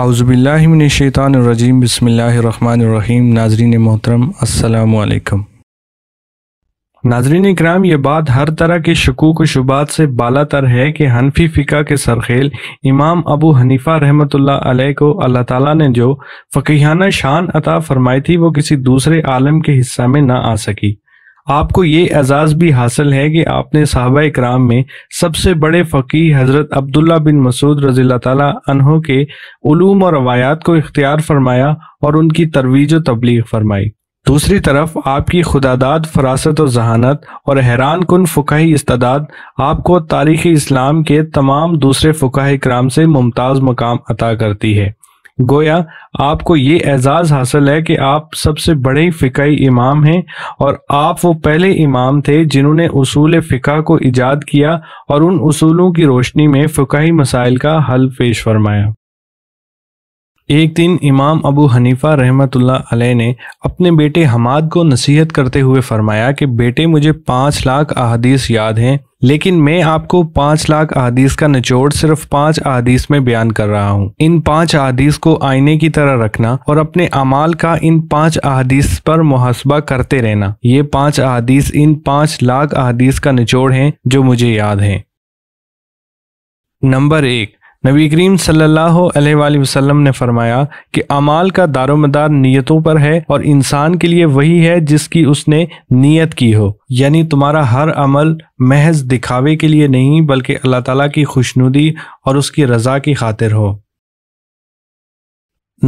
आउज़बिल्लिमिनशैतानरजीम बसमीम नाजरीन मोहतरम अल्लाम नाजरीन कराम ये बात हर तरह के शकूक शुबात से बाला तर है कि हनफी फ़िका के सरखेल इमाम अबू हनीफ़ा रहमत को अल्लाह ताली ने जो फ़कीहाना शान अता फरमाई थी वो किसी दूसरे आलम के हिस्सा में ना आ सकी आपको ये एजाज़ भी हासिल है कि आपने साहबा कराम में सबसे बड़े फकीर हज़रत अब्दुल्ला बिन मसूद रजील तहों के उलूम और रवायात को इख्तियार फरमाया और उनकी तरवीज तबलीग फरमाई दूसरी तरफ आपकी खुदादाद फरासत और जहानत और हैरान कन फ़ुकाही इस्तादाद आपको तारीख़ इस्लाम के तमाम दूसरे फ़ुकाह कराम से मुमताज़ मकाम अता करती है गोया आपको ये एजाज हासिल है कि आप सबसे बड़े फ़िकाई इमाम हैं और आप वो पहले इमाम थे जिन्होंने उसूल फ़िका को ईजाद किया और उन उसूलों की रोशनी में फ़िकाही मसाइल का हल पेश फरमाया एक दिन इमाम अबू हनीफा रहमत आल ने अपने बेटे हमाद को नसीहत करते हुए फरमाया कि बेटे मुझे पाँच लाख अहदीस याद हैं लेकिन मैं आपको पांच लाख आदिश का निचोड़ सिर्फ पांच आदिश में बयान कर रहा हूँ इन पांच आदिश को आईने की तरह रखना और अपने अमाल का इन पांच आदिश पर मुहासबा करते रहना ये पांच आदिश इन पांच लाख आदिश का निचोड़ है जो मुझे याद है नंबर एक नबी करीम सल्लल्लाहु अलैहि वसल्लम ने फरमाया कि अमाल का दारोमदार नीयतों पर है और इंसान के लिए वही है जिसकी उसने नीयत की हो यानी तुम्हारा हर अमल महज दिखावे के लिए नहीं बल्कि अल्लाह ताला की खुशनुदी और उसकी रजा की खातिर हो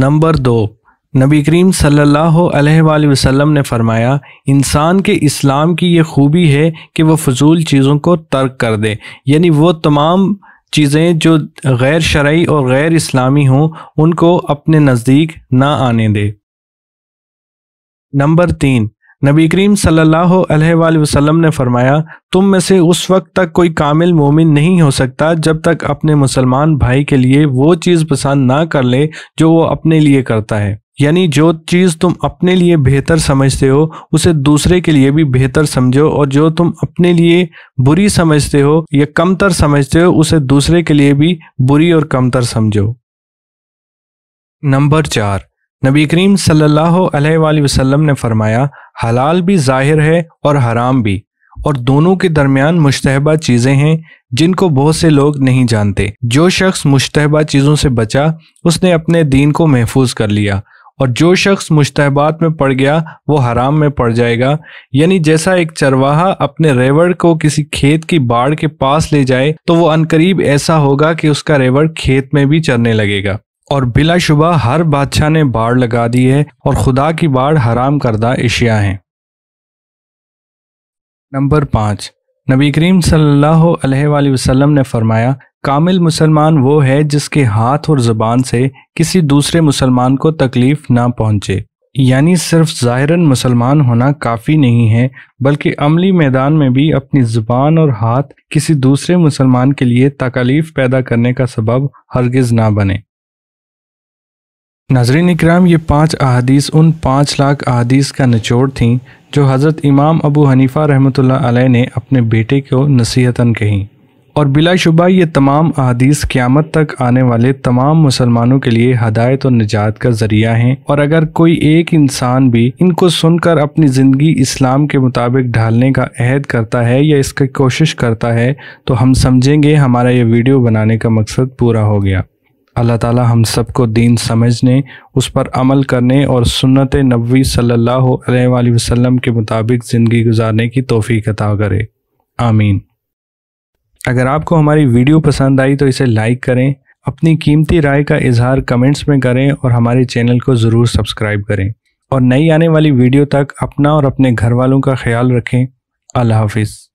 नंबर दो नबी करीम सल्लल्लाहु अलैहि वसल्लम ने फरमाया इंसान के इस्लाम की ये खूबी है कि वह फजूल चीज़ों को तर्क कर दे यानी वो तमाम चीज़ें जो गैर शरा और गैर इस्लामी हों उनको अपने नज़दीक ना आने दे नंबर तीन नबी करीम सल्ला अलैहि ने फरमाया तुम में से उस वक्त तक कोई कामिल मोमिन नहीं हो सकता जब तक अपने मुसलमान भाई के लिए वो चीज़ पसंद ना कर ले जो वो अपने लिए करता है यानी जो चीज़ तुम अपने लिए बेहतर समझते हो उसे दूसरे के लिए भी बेहतर समझो और जो तुम अपने लिए बुरी समझते हो या कमतर समझते हो उसे दूसरे के लिए भी बुरी और कमतर समझो नंबर चार नबी करीम सल्लल्लाहु अलैहि वसल्लम ने फरमाया हलाल भी जाहिर है और हराम भी और दोनों के दरमियान मुश्तबा चीज़ें हैं जिनको बहुत से लोग नहीं जानते जो शख्स मुश्तबा चीज़ों से बचा उसने अपने दीन को महफूज कर लिया और जो शख्स मुश्तबात में पड़ गया वो हराम में पड़ जाएगा यानी जैसा एक चरवाहा अपने रेवड़ को किसी खेत की बाढ़ के पास ले जाए तो वो अनकरीब ऐसा होगा कि उसका रेवड़ खेत में भी चरने लगेगा और बिलाशुबा हर बादशाह ने बाढ़ लगा दी है और खुदा की बाढ़ हराम करदा एशिया है नंबर पाँच नबी करीम सल्लल्लाहु अलैहि वसल्लम ने फरमाया कामिल मुसलमान वो है जिसके हाथ और ज़बान से किसी दूसरे मुसलमान को तकलीफ ना पहुंचे यानी सिर्फ ज़ाहिरन मुसलमान होना काफ़ी नहीं है बल्कि अमली मैदान में भी अपनी ज़ुबान और हाथ किसी दूसरे मुसलमान के लिए तकलीफ़ पैदा करने का सबब हरगिज़ ना बने नजरिन इक्राम ये पांच अहादीस उन पाँच लाख अहादीस का निचोड़ थीं जो हज़रत इमाम अबू हनीफ़ा रहमत ने अपने बेटे को नसीहतन कहीं और बिलाशुबा ये तमाम अदीस क़्यामत तक आने वाले तमाम मुसलमानों के लिए हदायत और निजात का ज़रिया हैं और अगर कोई एक इंसान भी इनको सुनकर अपनी ज़िंदगी इस्लाम के मुताबिक ढालने का अहद करता है या इसकी कोशिश करता है तो हम समझेंगे हमारा ये वीडियो बनाने का मकसद पूरा हो गया अल्लाह ताला हम सबको दीन समझने उस पर अमल करने और सुन्नत नबी सल्लल्लाहु अलैहि वसल्लम के मुताबिक ज़िंदगी गुजारने की तोफ़ी अता करे आमीन अगर आपको हमारी वीडियो पसंद आई तो इसे लाइक करें अपनी कीमती राय का इजहार कमेंट्स में करें और हमारे चैनल को ज़रूर सब्सक्राइब करें और नई आने वाली वीडियो तक अपना और अपने घर वालों का ख्याल रखें अल्लाह हाफिज़